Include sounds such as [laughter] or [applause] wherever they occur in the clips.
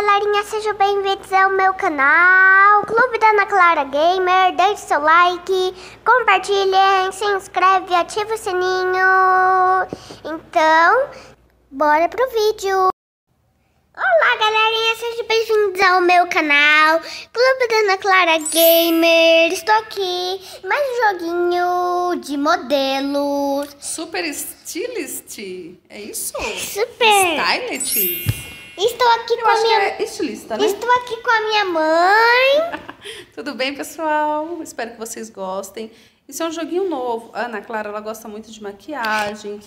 galerinha, sejam bem-vindos ao meu canal Clube da Ana Clara Gamer. Deixe seu like, compartilhem, se inscreve, ativa o sininho. Então, bora pro vídeo. Olá galerinha, sejam bem-vindos ao meu canal Clube da Ana Clara Gamer. Estou aqui, mais um joguinho de modelo. Super Stylist, é isso? Super Stylist. Estou aqui Eu com a minha. É estilista, né? Estou aqui com a minha mãe. [laughs] Tudo bem, pessoal? Espero que vocês gostem. Isso é um joguinho novo. A Ana Clara, ela gosta muito de maquiagem,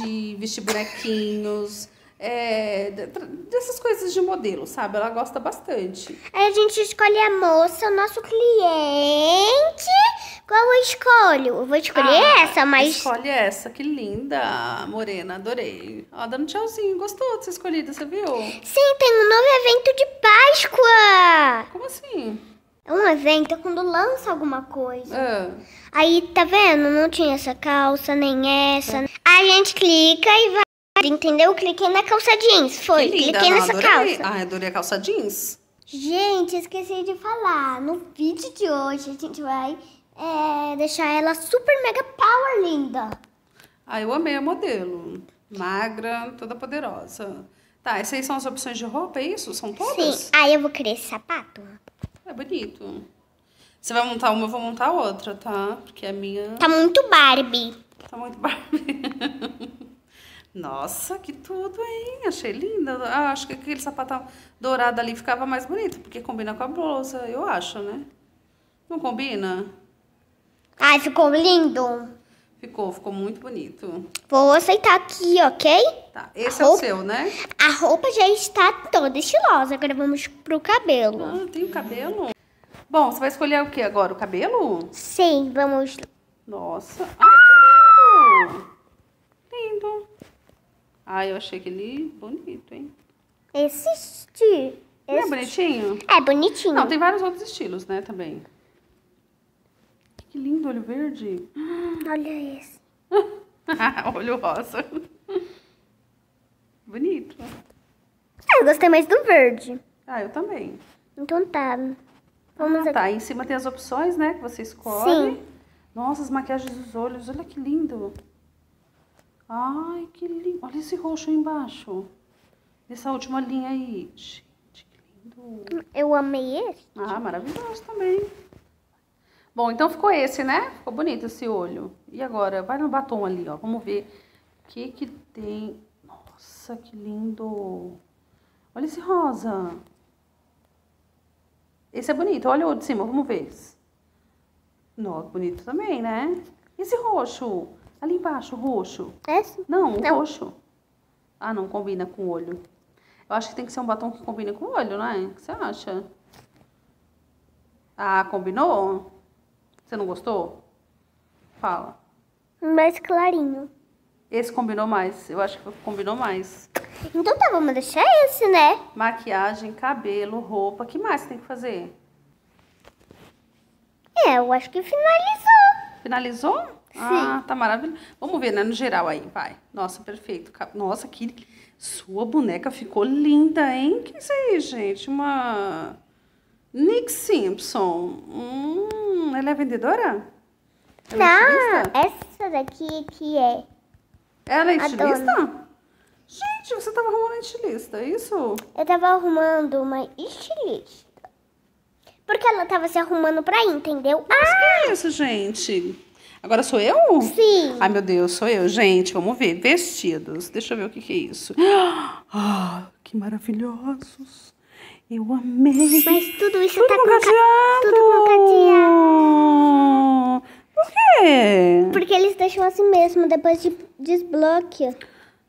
de vestir bonequinhos, é, dessas coisas de modelo, sabe? Ela gosta bastante. Aí a gente escolhe a moça, o nosso cliente. Qual eu escolho? Eu vou escolher ah, essa, mas. Escolhe essa, que linda, Morena, adorei. Ó, dando tchauzinho, gostou de ser escolhida, você viu? Sim, tem um novo evento de Páscoa! Como assim? É um evento é quando lança alguma coisa. É. Aí, tá vendo? Não tinha essa calça, nem essa. É. A gente clica e vai entendeu? Cliquei na calça jeans, foi. Que linda, Cliquei não, nessa adorei. calça. Ai, adorei a calça jeans. Gente, esqueci de falar. No vídeo de hoje a gente vai é, deixar ela super mega power linda. Ah, eu amei a modelo. Magra, toda poderosa. Tá, essas aí são as opções de roupa, é isso? São todas? Sim. Aí ah, eu vou querer esse sapato. É bonito. Você vai montar uma, eu vou montar outra, tá? Porque a minha... Tá muito Barbie. Tá muito Barbie. [laughs] Nossa, que tudo, hein? Achei linda. Ah, acho que aquele sapato dourado ali ficava mais bonito, porque combina com a blusa, eu acho, né? Não combina? Ai, ficou lindo. Ficou, ficou muito bonito. Vou aceitar aqui, ok? Tá, esse a é roupa, o seu, né? A roupa já está toda estilosa, agora vamos pro cabelo. Ah, tem o cabelo? Bom, você vai escolher o que agora? O cabelo? Sim, vamos. Nossa. Ah! Ah, eu achei aquele bonito, hein? Esse estilo. Não é bonitinho? É bonitinho. Não, tem vários outros estilos, né, também. Que lindo olho verde. [gasps] Olha esse. [laughs] olho rosa. [laughs] Bonito. Ah, eu gostei mais do verde. Ah, eu também. Então tá. Vamos ah, tá. Aqui. Em cima tem as opções, né, que você escolhe. Sim. Nossa, as maquiagens dos olhos. Olha que lindo. Ai, que lindo. Olha esse roxo aí embaixo. Essa última linha aí. Gente, que lindo. Eu amei esse. Ah, maravilhoso também. Bom, então ficou esse, né? Ficou bonito esse olho. E agora, vai no batom ali, ó. Vamos ver o que que tem. Nossa, que lindo. Olha esse rosa. Esse é bonito. Olha o de cima, vamos ver. Nossa, bonito também, né? Esse roxo. Ali embaixo, roxo. Esse? Não, o não. roxo. Ah, não combina com o olho. Eu acho que tem que ser um batom que combine com o olho, não é? O que você acha? Ah, combinou? Você não gostou? Fala. Mais clarinho. Esse combinou mais. Eu acho que combinou mais. Então tá, vamos deixar esse, né? Maquiagem, cabelo, roupa. que mais tem que fazer? É, eu acho que finalizou. Finalizou? Sim. Ah, tá maravilhoso. Vamos ver, né? No geral aí, vai. Nossa, perfeito. Nossa, que... Sua boneca ficou linda, hein? que isso aí, gente? Uma... Nick Simpson. Hum, ela é vendedora? Ela é Não, essa daqui que é. Ela é estilista? Gente, você estava é arrumando uma estilista, é isso? Eu estava arrumando uma estilista. Porque ela tava se arrumando pra ir, entendeu? Mas ah! que é isso, gente? Agora sou eu? Sim. Ai, meu Deus, sou eu. Gente, vamos ver. Vestidos. Deixa eu ver o que, que é isso. [gasps] Ah, que maravilhosos. Eu amei. Mas tudo isso tudo tá com cadeado. Tudo com cadeado. Por quê? Porque eles deixam assim mesmo, depois de desbloqueia.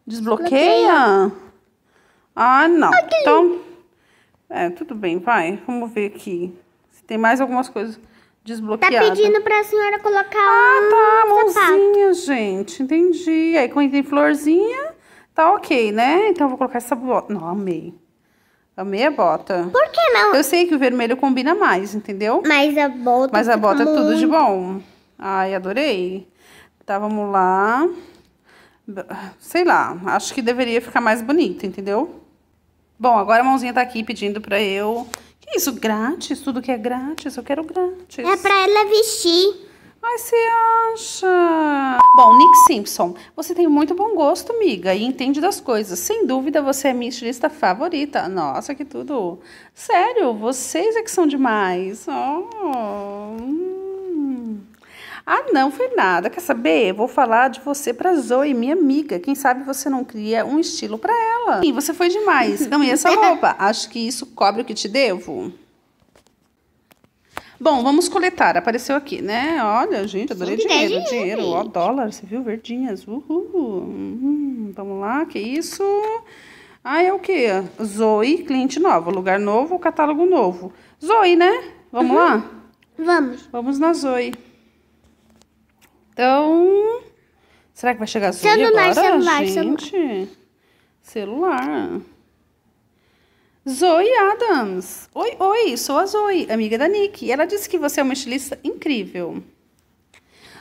Desbloqueia? Ah, não. Ah, então, é, tudo bem, vai. Vamos ver aqui. Tem mais algumas coisas tá desbloqueadas. Tá pedindo pra senhora colocar Ah, um tá, mãozinha, sapato. gente. Entendi. Aí quando tem florzinha, tá ok, né? Então eu vou colocar essa bota. Não, amei. Amei a bota. Por que não? Eu sei que o vermelho combina mais, entendeu? Mas a bota. Mas a tá bota é muito... tudo de bom. Ai, adorei. Tá, vamos lá. Sei lá, acho que deveria ficar mais bonito, entendeu? Bom, agora a mãozinha tá aqui pedindo pra eu que isso, grátis? Tudo que é grátis, eu quero grátis. É pra ela vestir. Mas você acha? Bom, Nick Simpson, você tem muito bom gosto, amiga, e entende das coisas. Sem dúvida, você é minha estilista favorita. Nossa, que tudo. Sério, vocês é que são demais. Oh. Ah, não foi nada. Quer saber? Vou falar de você pra Zoe, minha amiga. Quem sabe você não cria um estilo pra ela ela. Sim, você foi demais. Não, e essa [laughs] roupa? Acho que isso cobre o que te devo. Bom, vamos coletar. Apareceu aqui, né? Olha, gente, adorei dinheiro. Dinheiro, dinheiro. ó, dólar. Você viu? Verdinhas. Uhul. Uhum. Vamos lá, que isso? Ah, é o quê? Zoe, cliente nova, Lugar novo, catálogo novo. Zoe, né? Vamos uhum. lá? Vamos. Vamos na Zoe. Então... Será que vai chegar Zoe celular, agora, celular, gente? Celular. Celular. Zoe Adams. Oi, oi, sou a Zoe, amiga da Nick. Ela disse que você é uma estilista incrível.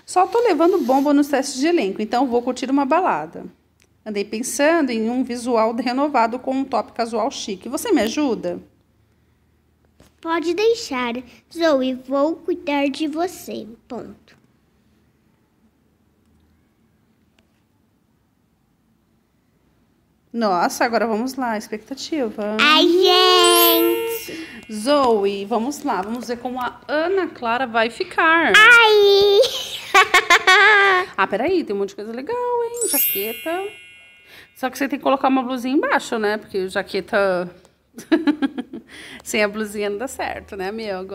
Só tô levando bomba nos testes de elenco, então vou curtir uma balada. Andei pensando em um visual renovado com um top casual chique. Você me ajuda? Pode deixar. Zoe, vou cuidar de você. Ponto. Nossa, agora vamos lá, expectativa. Ai, gente! Zoe, vamos lá, vamos ver como a Ana Clara vai ficar. Ai! [laughs] ah, peraí, tem um monte de coisa legal, hein? Jaqueta. Só que você tem que colocar uma blusinha embaixo, né? Porque jaqueta. [laughs] Sem a blusinha não dá certo, né, amigo?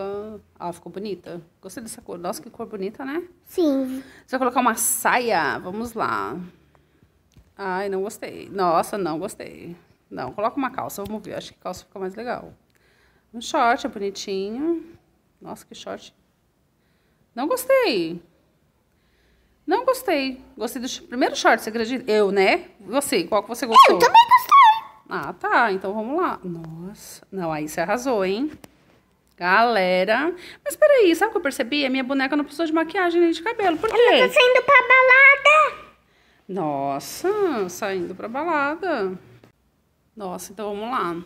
Ó, ficou bonita. Gostei dessa cor. Nossa, que cor bonita, né? Sim. Você vai colocar uma saia? Vamos lá. Ai, não gostei. Nossa, não gostei. Não, coloca uma calça, vamos ver. Acho que calça fica mais legal. Um short é bonitinho. Nossa, que short. Não gostei. Não gostei. Gostei do primeiro short, você acredita? Eu, né? Você, qual que você gostou? Eu também gostei. Ah, tá. Então vamos lá. Nossa. Não, aí você arrasou, hein? Galera. Mas peraí, sabe o que eu percebi? A minha boneca não precisou de maquiagem nem de cabelo. Por quê? Ela tá saindo pra balada. Nossa, saindo pra balada. Nossa, então vamos lá.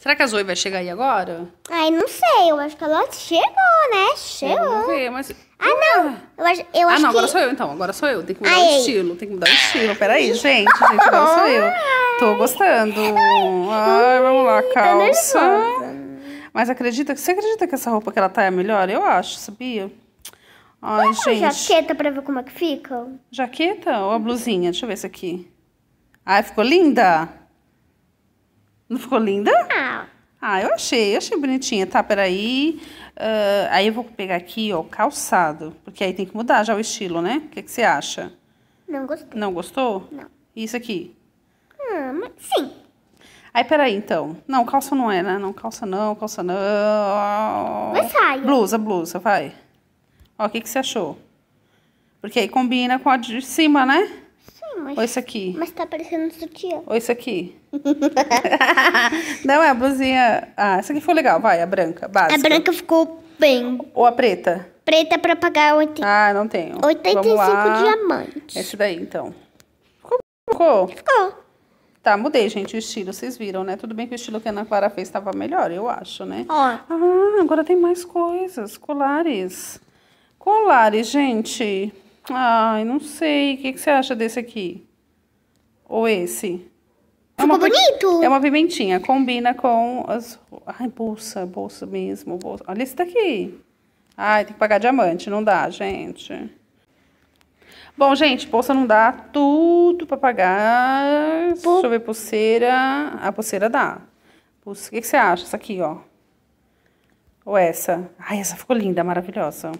Será que a Zoe vai chegar aí agora? Ai, não sei. Eu acho que ela chegou, né? Chegou. Vamos ver, mas... Ah, não. Eu acho, eu ah, não. Agora sou eu, então. Agora sou eu. Tem que mudar Ai. o estilo. Tem que mudar o estilo. Peraí, gente. gente agora sou eu. Tô gostando. Ai, vamos lá. Tá calça. Mas acredita... Você acredita que essa roupa que ela tá é melhor? Eu acho, sabia? Ai, Vamos gente. jaqueta pra ver como é que fica? Jaqueta ou a blusinha? Deixa eu ver isso aqui. Ai, ficou linda? Não ficou linda? Ah. Ah, eu achei, eu achei bonitinha. Tá, peraí. Uh, aí eu vou pegar aqui, ó, calçado. Porque aí tem que mudar já o estilo, né? O que, que você acha? Não gostei. Não gostou? Não. E isso aqui? Hum, sim. Aí, peraí, então. Não, calça não é, né? Não, calça não, calça não. Mas sair. Blusa, blusa, vai. Ó, o que, que você achou? Porque aí combina com a de cima, né? Sim, mas... Ou isso aqui. Mas tá parecendo um sutiã. Ou isso aqui. [laughs] Não, é a blusinha... Ah, essa aqui foi legal, vai, a branca, básica. A branca ficou bem... Ou a preta? Preta pra pagar 80... Ah, não tenho. 85 diamantes. Esse daí, então. Ficou? Ficou. Tá, mudei, gente, o estilo, vocês viram, né? Tudo bem que o estilo que a Ana Clara fez estava melhor, eu acho, né? Ó. Ah, agora tem mais coisas, colares. Colares, gente. Ai, não sei. O que, que você acha desse aqui? Ou esse? É Ficou bonito? É uma pimentinha. Combina com as... Ai, bolsa, bolsa mesmo. Bolsa. Olha esse daqui. Ai, tem que pagar diamante. Não dá, gente. Bom, gente, bolsa não dá tudo pra pagar. Pô. Deixa eu ver pulseira. A pulseira dá. O que, que você acha? Essa aqui, ó. Ou essa. Ai, essa ficou linda, maravilhosa.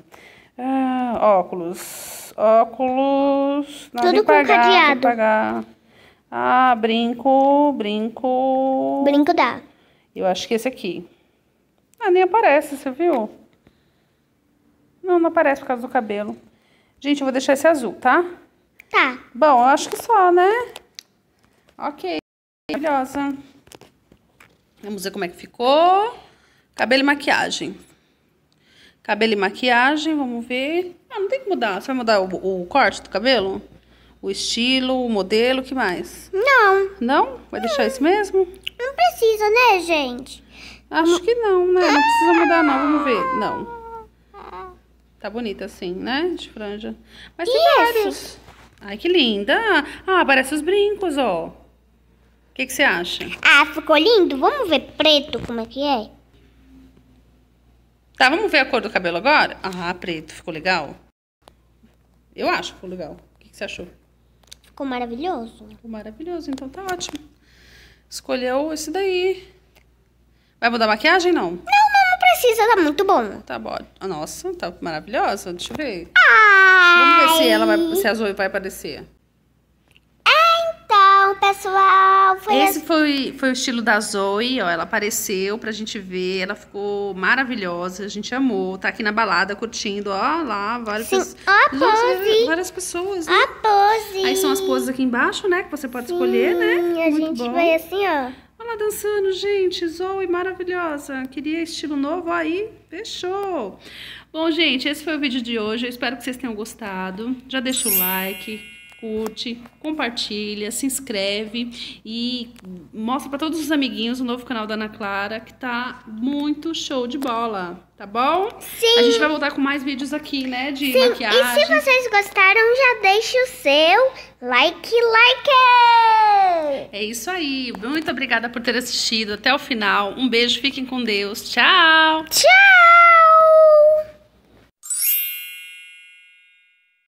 Ah, óculos. Óculos. Não, Tudo com pagar, cadeado. pagar. Ah, brinco, brinco. Brinco dá. Eu acho que esse aqui. Ah, nem aparece, você viu? Não, não aparece por causa do cabelo. Gente, eu vou deixar esse azul, tá? Tá. Bom, eu acho que só, né? Ok. Maravilhosa. Vamos ver como é que ficou. Cabelo e maquiagem. Cabelo e maquiagem, vamos ver. Ah, não tem que mudar. Você vai mudar o, o corte do cabelo? O estilo, o modelo, o que mais? Não. Não? Vai deixar isso mesmo? Não precisa, né, gente? Acho não. que não, né? Não precisa mudar, não. Vamos ver. Não. Tá bonita assim, né? De franja. Mas tem e vários. Ai, que linda. Ah, parece os brincos, ó. O que você acha? Ah, ficou lindo. Vamos ver preto como é que é? Tá, vamos ver a cor do cabelo agora? Ah, preto, ficou legal? Eu acho que ficou legal. O que, que você achou? Ficou maravilhoso. Ficou maravilhoso, então tá ótimo. Escolheu esse daí. Vai mudar a maquiagem, não? Não, não, não precisa, tá muito bom. Tá bom. Nossa, tá maravilhosa, deixa eu ver. Ai. Vamos ver se, ela vai, se a vai aparecer. Então, pessoal, foi Esse assim. foi, foi o estilo da Zoe, ó. Ela apareceu pra gente ver. Ela ficou maravilhosa, a gente amou. Tá aqui na balada curtindo, ó lá, várias pessoas. Várias pessoas, né? A pose. Aí são as poses aqui embaixo, né? Que você pode Sim, escolher, né? A Muito gente bom. vai assim, ó. Olha lá dançando, gente. Zoe maravilhosa. Queria estilo novo aí. Fechou. Bom, gente, esse foi o vídeo de hoje. Eu espero que vocês tenham gostado. Já deixa o like, curte, compartilha, se inscreve e mostra para todos os amiguinhos o novo canal da Ana Clara, que tá muito show de bola, tá bom? Sim. A gente vai voltar com mais vídeos aqui, né, de Sim. maquiagem. E se vocês gostaram, já deixa o seu like, like! É isso aí. Muito obrigada por ter assistido até o final. Um beijo, fiquem com Deus. Tchau! Tchau!